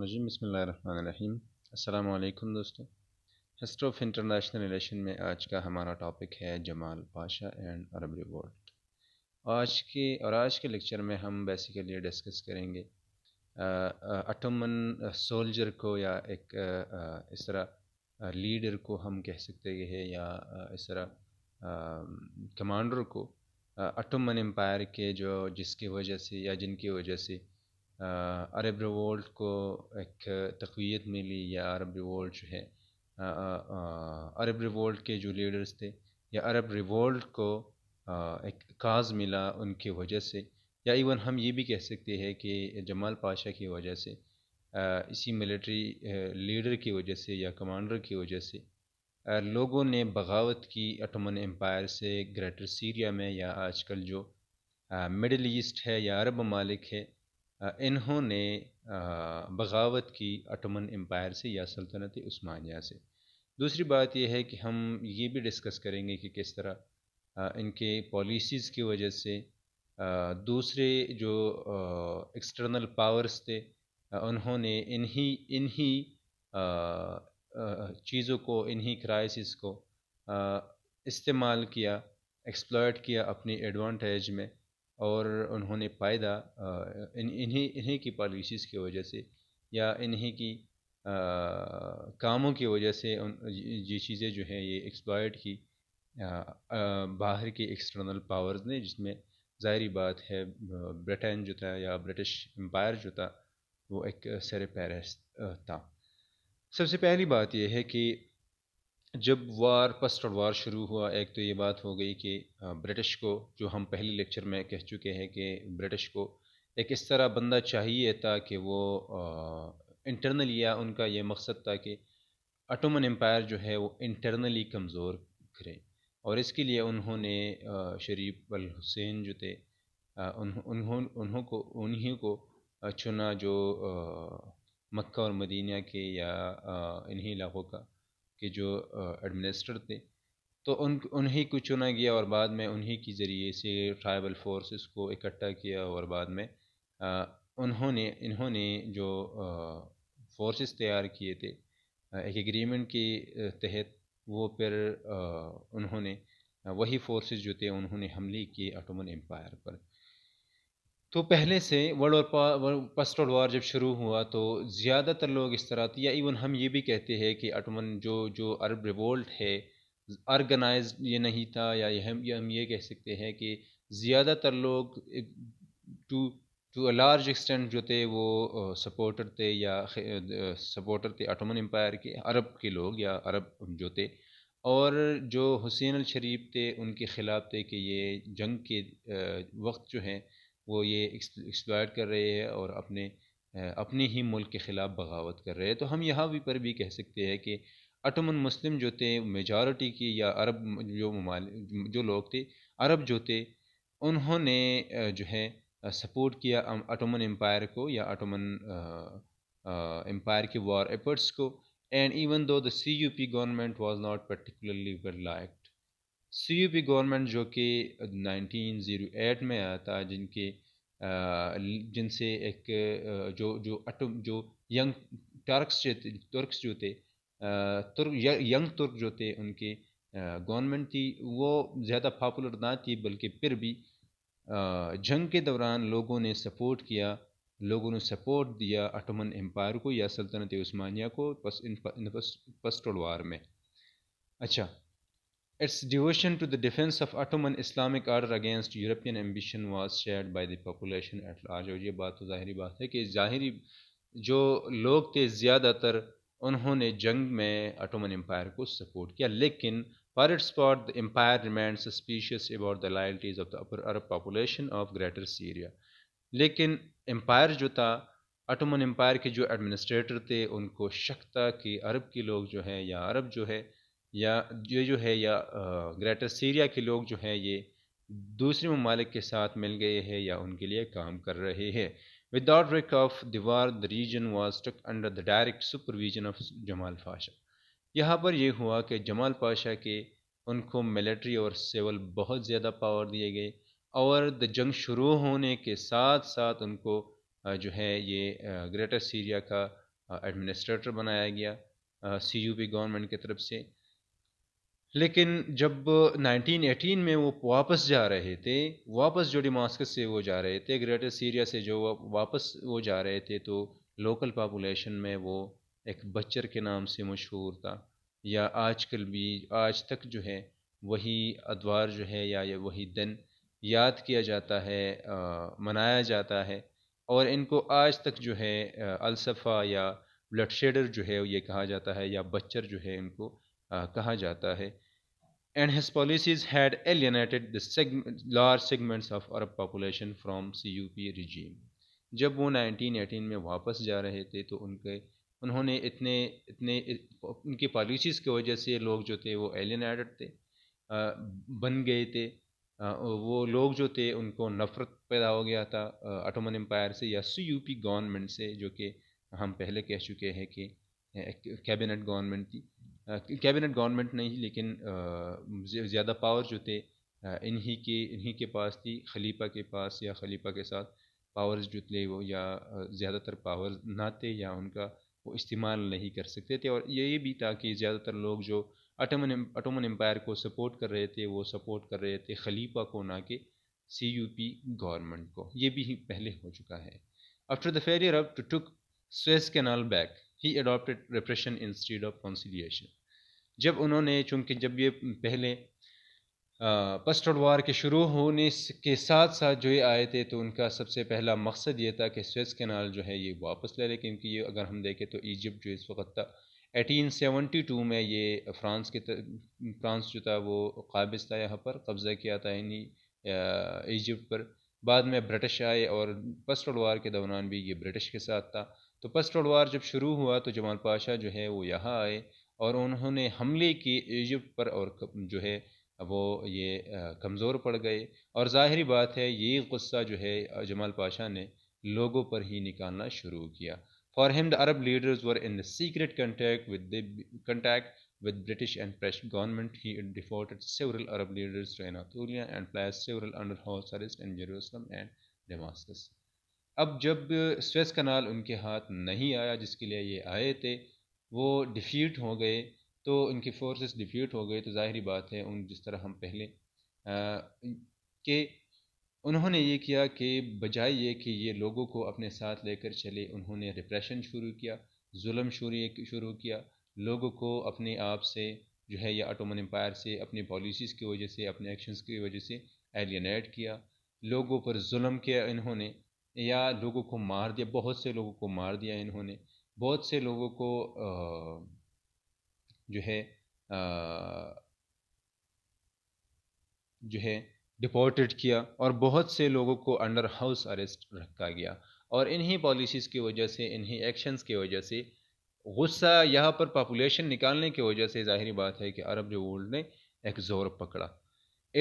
रजीम बसमीम अल्लाम दोस्तों हिस्ट्री ऑफ इंटरनेशनल रिलेशन में आज का हमारा टॉपिक है Jamal Pasha and Arab revolt आज के और आज के लेक्चर में हम बेसिकली डिस्कस करेंगे अटोमन सोल्जर को या एक आ, इस तरह लीडर को हम कह सकते हैं या इस तरह कमांडर को अटोमन एम्पायर के जो जिसकी वजह से या जिनकी वजह से अरब रिवोल्ट को एक तकवीत मिली या अरब रिवोल्ट जो है अरब रिवोल्ट के जो लीडर्स थे या अरब रिवोल्ट को एक काज मिला उनकी वजह से या इवन हम ये भी कह सकते हैं कि जमाल पाशा की वजह से इसी मिलिट्री लीडर की वजह से या कमांडर की वजह से लोगों ने बगावत की अटमन एम्पायर से ग्रेटर सीरिया में या आजकल जो मिडल ईस्ट है या अरब ममालिक है इन्होंने बगावत की अटमन एम्पायर से या सल्तनत उस्मानिया से दूसरी बात यह है कि हम ये भी डिस्कस करेंगे कि किस तरह इनके पॉलिसीज़ की वजह से दूसरे जो एक्सटर्नल पावर्स थे उन्होंने इन्हीं इन्हीं चीज़ों को इन्हीं क्राइसिस को इस्तेमाल किया एक्सप्लॉयट किया अपनी एडवांटेज में और उन्होंने पायदा इन्हीं इन्हीं की पॉलिसीज़ की वजह से या इन्हीं की आ, कामों की वजह से उन ये चीज़ें जो हैं ये एक्सप्लॉयट की आ, आ, बाहर के एक्सटर्नल पावर्स ने जिसमें ज़ाहरी बात है ब्रिटेन जो था या ब्रिटिश एम्पायर जो था वो एक सर पैरस था सबसे पहली बात यह है कि जब वार पस्ट वार शुरू हुआ एक तो ये बात हो गई कि ब्रिटिश को जो हम पहले लेक्चर में कह चुके हैं कि ब्रिटिश को एक इस तरह बंदा चाहिए था कि वो इंटरनली या उनका ये मकसद था कि अटोमन एम्पायर जो है वो इंटरनली कमज़ोर करें और इसके लिए उन्होंने शरीफ अल हुसैन जो थे उन्हों उन्हों को उन्हीं को चुना जो मक्का और मदीना के या इन्हीं इलाकों का के जो एडमिनिस्टर थे तो उन उन्हीं को चुना गया और बाद में उन्हीं के ज़रिए से ट्राइबल फोर्सेस को इकट्ठा किया और बाद में आ, उन्होंने इन्होंने जो फोर्सेस तैयार किए थे एक एग्रीमेंट के तहत वो फिर उन्होंने वही फोर्सेस जो थे उन्होंने हमले किए अटोमन एम्पायर पर तो पहले से world war first world war जब शुरू हुआ तो ज़्यादातर लोग इस तरह या इवन हम ये भी कहते हैं कि अटमन जो जो अरब रिवोल्ट है ऑर्गेनाइज ये नहीं था या हम ये हम ये कह सकते हैं कि ज़्यादातर लोग to to a large extent जो थे वो सपोर्टर थे या सपोर्टर थे अटमन एम्पायर के अरब के लोग या अरब जो थे और जो हुसैन अल शरीफ थे उनके ख़िलाफ़ थे कि ये जंग के वक्त जो है वो ये एक्सप्लॉयट कर रहे हैं और अपने अपने ही मुल्क के ख़िलाफ़ बगावत कर रहे हैं तो हम यहाँ भी पर भी कह सकते हैं कि अटमन मुस्लिम जो थे मेजॉरिटी की या अरब जो ममाल जो लोग थे अरब जो थे उन्होंने जो है सपोर्ट किया अटोमन एम्पायर को या अटोमन एम्पायर के वॉर एफर्ट्स को and even though the C U P government was not particularly well like C government जो कि 1908 में आया था जिनके जिनसे एक जो जो अटम जो यंग टर्क्स तुर्क्स जो थे तुर्क यंग तुर्क जो थे उनके गवर्नमेंट थी वो ज़्यादा पॉपुलर ना थी बल्कि फिर भी जंग के दौरान लोगों ने सपोर्ट किया लोगों ने सपोर्ट दिया अटमन एम्पायर को या सल्तनत उस्मानिया को पस इन पस, में अच्छा Its devotion to the defense of Ottoman Islamic order against European ambition was shared by the population at large और ये बात तो ज़ाहरी बात है कि ज़ाहरी जो लोग थे ज़्यादातर उन्होंने जंग में अटोमन एम्पायर को सपोर्ट किया लेकिन पर इट्स स्पॉट the empire remained suspicious about the loyalties of the upper Arab population of greater Syria लेकिन एम्पायर जो था अटोमन एम्पायर के जो एडमिनिस्ट्रेटर थे उनको शक था कि अरब के लोग जो हैं या अरब जो है या ये जो है या ग्रेटर सीरिया के लोग जो हैं ये दूसरे ममालिक के साथ मिल गए हैं या उनके लिए काम कर रहे हैं विदाउट रिक ऑफ दीवार the region was tuck under the direct supervision of Jamal Pasha यहाँ पर यह हुआ कि जमाल पाशा के उनको मिलिट्री और सिविल बहुत ज़्यादा पावर दिए गए और द जंग शुरू होने के साथ साथ उनको जो है ये ग्रेटर सीरिया का एडमिनिस्ट्रेटर बनाया गया सी यू पी गवर्नमेंट की तरफ से लेकिन जब 1918 में वो वापस जा रहे थे वापस जो डिमास्कस से वो जा रहे थे ग्रेटर सीरिया से जो वापस वो जा रहे थे तो लोकल पापुलेशन में वो एक बच्चर के नाम से मशहूर था या आजकल भी आज तक जो है वही अदवार जो है या, या वही दिन याद किया जाता है आ, मनाया जाता है और इनको आज तक जो है अलसफ़ा या ब्लड शेडर जो है ये कहा जाता है या बच्चर जो है इनको कहा जाता है and his policies had alienated large segments of Arab population from C U P regime जब वो 1918 में वापस जा रहे थे तो उनके उन्होंने इतने इतने उनकी पॉलिसीज़ की वजह से लोग जो थे वो एलियनेटेड थे बन गए थे वो लोग जो थे उनको नफ़रत पैदा हो गया था अटोमन एम्पायर से या सी यू पी गवर्नमेंट से जो कि हम पहले कह चुके हैं कि कैबिनेट गवर्नमेंट थी कैबिनेट गवर्नमेंट नहीं लेकिन ज़्यादा पावर जो थे इन्हीं के इन्हीं के पास थी खलीफा के पास या खलीफा के साथ पावर्स जो थे वो या ज़्यादातर पावर ना थे या उनका वो इस्तेमाल नहीं कर सकते थे और ये भी था कि ज़्यादातर लोग जो अटमन अटोमन एम्पायर को सपोर्ट कर रहे थे वो सपोर्ट कर रहे थे खलीफा को ना कि सी यू पी गवर्नमेंट को ये भी पहले हो चुका है after the failure of to took Suez canal back he adopted repression instead of conciliation जब उन्होंने चूँकि जब ये पहले पस्ट वार के शुरू होने के साथ साथ जो ये आए थे तो उनका सबसे पहला मकसद ये था कि स्वेज कैनाल जो है ये वापस ले लें क्योंकि ये अगर हम देखें तो इजिप्ट जो इस वक्त था एटीन टू में ये फ्रांस के फ्रांस जो था वो काबिज था यहाँ पर कब्ज़ा किया था इन्हीं ईजिप्ट पर बाद में ब्रिटिश आए और फर्स्ट वर्ल्ड वार के दौरान भी ये ब्रिटिश के साथ था तो फर्स्ट वर्ल्ड वार जब शुरू हुआ तो जमाल पाशा जो है वो यहाँ आए और उन्होंने हमले किए इजिप्ट पर और जो है वो ये कमज़ोर पड़ गए और ज़ाहरी बात है ये गुस्सा जो है जमाल पाशा ने लोगों पर ही निकालना शुरू किया for him the Arab leaders were in the secret contact with the contact With British and French government, he deported several Arab leaders to Anatolia and placed several under house arrest in Jerusalem and Damascus. अब जब Suez कनाल उनके हाथ नहीं आया जिसके लिए ये आए थे वो डिफ़ीट हो गए तो उनकी फोर्सेस डिफ़ीट हो गए तो ज़ाहरी बात है उन जिस तरह हम पहले के उन्होंने ये किया कि बजाय ये कि ये लोगों को अपने साथ लेकर चले उन्होंने रिप्रेशन शुरू किया जुल्म शुरू शुरू किया लोगों को अपने आप से जो है या अटोमन एम्पायर से अपनी पॉलिसीज़ की वजह से अपने एक्शंस की वजह से एलियनेट किया लोगों पर जुल्म किया इन्होंने या लोगों को मार दिया बहुत से लोगों को मार दिया इन्होंने बहुत से लोगों को जो है जो है डिपोर्टेड किया और बहुत से लोगों को अंडर हाउस अरेस्ट रखा गया और इन्हीं पॉलिसीज़ की वजह से इन्हीं एक्शंस की वजह से गुस्सा यहाँ पर पॉपुलेशन निकालने की वजह से ज़ाहरी बात है कि अरब जो वर्ल्ड ने एक जोर पकड़ा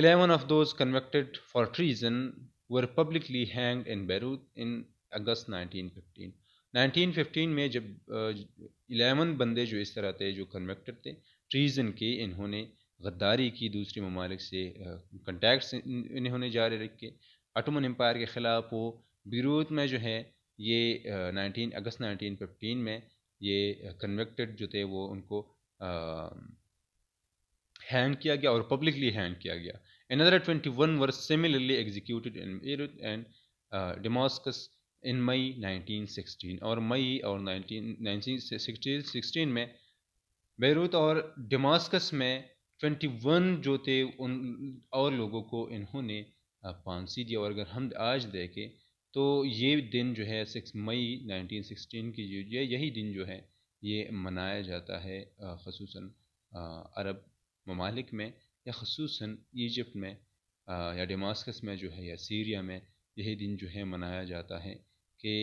eleven of those convicted for treason were publicly hang in Beirut in August 1915 1915 में जब एलेवन बंदे जो इस तरह थे जो कन्वेक्टेड थे ट्रीजन के इन्होंने गद्दारी की दूसरी ममालिक से कंटैक्ट इन्होंने जारी रखे अटमन एम्पायर के ख़िलाफ़ वो बैरूत में जो है ये नाइनटीन अगस्त फिफ्टीन में ये कन्वेक्टेड जो थे वो उनको हैंड किया गया और पब्लिकली हैंड किया गया another 21 were similarly executed in Beirut and uh, in May 1916 और मई और 19 1916 में बैरूत और डमास्कस में 21 जो थे उन और लोगों को इन्होंने फांसी दी और अगर हम आज देखें तो ये दिन जो है सिक्स मई 1916 की जो यही दिन जो है ये मनाया जाता है खसूस अरब ममालिक में या खसूस ईजिप्ट में या डेमास्कस में जो है या सीरिया में यही दिन जो है मनाया जाता है कि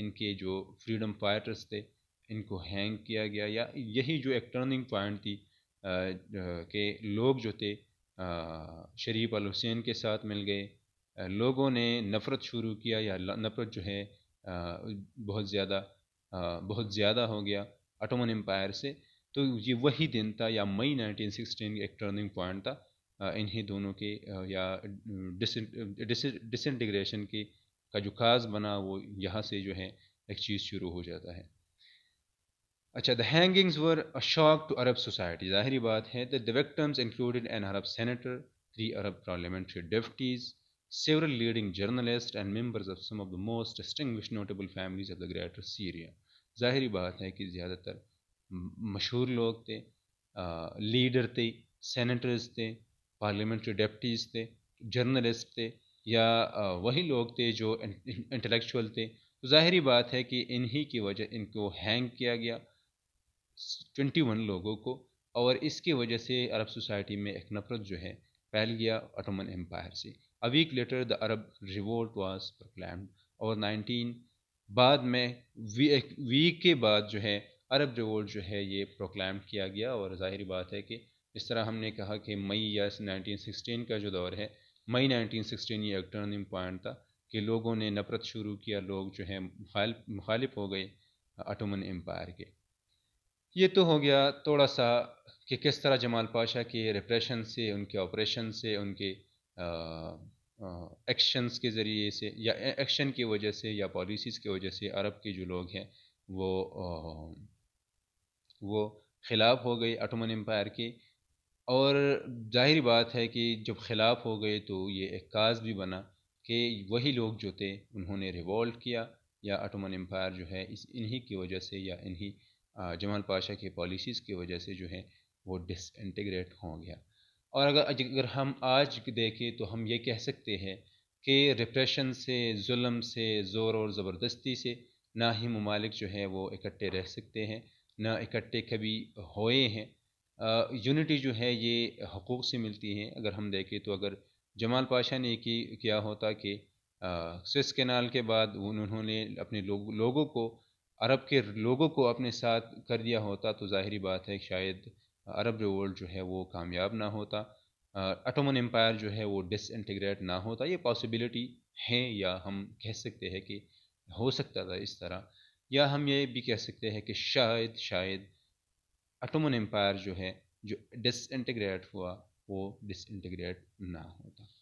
इनके जो फ्रीडम फाइटर्स थे इनको हैंग किया गया या यही जो एक टर्निंग पॉइंट थी के लोग जो थे शरीफ अल हुसैन के साथ मिल गए लोगों ने नफ़रत शुरू किया या नफ़रत जो है बहुत ज़्यादा बहुत ज़्यादा हो गया अटोमन एम्पायर से तो ये वही दिन था या मई 1916 एक टर्निंग पॉइंट था इन्हीं दोनों के या डिसइंटीग्रेशन के का जो खास बना वो यहाँ से जो है एक चीज़ शुरू हो जाता है अच्छा the hangings were a shock to Arab society जाहिर बात है the victims included an Arab senator three Arab parliamentary deputies several leading journalists and members of some of the most distinguished notable families of the greater Syria. ज़ाहरी बात है कि ज़्यादातर मशहूर लोग थे लीडर थे सेनेटर्स थे पार्लियामेंट्री डेप्टीज थे जर्नलिस्ट थे या वही लोग थे जो इंटेलेक्चुअल थे तो ज़ाहरी बात है कि इन्हीं की वजह इनको हैंग किया गया 21 लोगों को और इसकी वजह से अरब सोसाइटी में एक नफरत जो है फैल गया ऑटोमन एम्पायर से A week later, the Arab revolt was proclaimed. और 19 बाद में वीक के बाद जो है अरब रिवोल्ट जो है ये प्रोक्लेम किया गया और जाहिर बात है कि इस तरह हमने कहा कि मई या 1916 का जो दौर है मई 1916 ये एक टर्निंग पॉइंट था कि लोगों ने नफरत शुरू किया लोग जो है मुखालिफ हो गए अटोमन एम्पायर के ये तो हो गया थोड़ा सा कि किस तरह जमाल पाशा के रिप्रेशन से उनके ऑपरेशन से उनके एक्शंस के ज़रिए से या एक्शन की वजह से या पॉलिसीज़ की वजह से अरब के जो लोग हैं वो वो खिलाफ हो गए अटोमन एम्पायर के और जाहिर बात है कि जब खिलाफ हो गए तो ये एक काज भी बना कि वही लोग जो थे उन्होंने रिवॉल्ट किया या अटोमन एम्पायर जो है इस इन्हीं की वजह से या इन्हीं जमाल पाशा के पॉलिसीज़ की वजह से जो है वो डिसइंटीग्रेट हो गया और अगर अगर हम आज देखें तो हम ये कह सकते हैं कि रिप्रेशन से जुल्म से ज़ोर और ज़बरदस्ती से ना ही ममालिक जो है वो इकट्ठे रह सकते हैं ना इकट्ठे कभी होए हैं यूनिटी जो है ये हकूक़ से मिलती है अगर हम देखें तो अगर जमाल पाशा ने की क्या होता कि स्विस कैनाल के बाद उन्होंने अपने लोग, लोगों को अरब के लोगों को अपने साथ कर दिया होता तो ज़ाहरी बात है शायद अरब रिवोल्ट जो है वो कामयाब ना होता अटोमन एम्पायर जो है वो डिसइंटीग्रेट ना होता ये पॉसिबिलिटी है या हम कह सकते हैं कि हो सकता था इस तरह या हम ये भी कह सकते हैं कि शायद शायद अटोमन एम्पायर जो है जो डिसइंटीग्रेट हुआ वो डिसइंटीग्रेट ना होता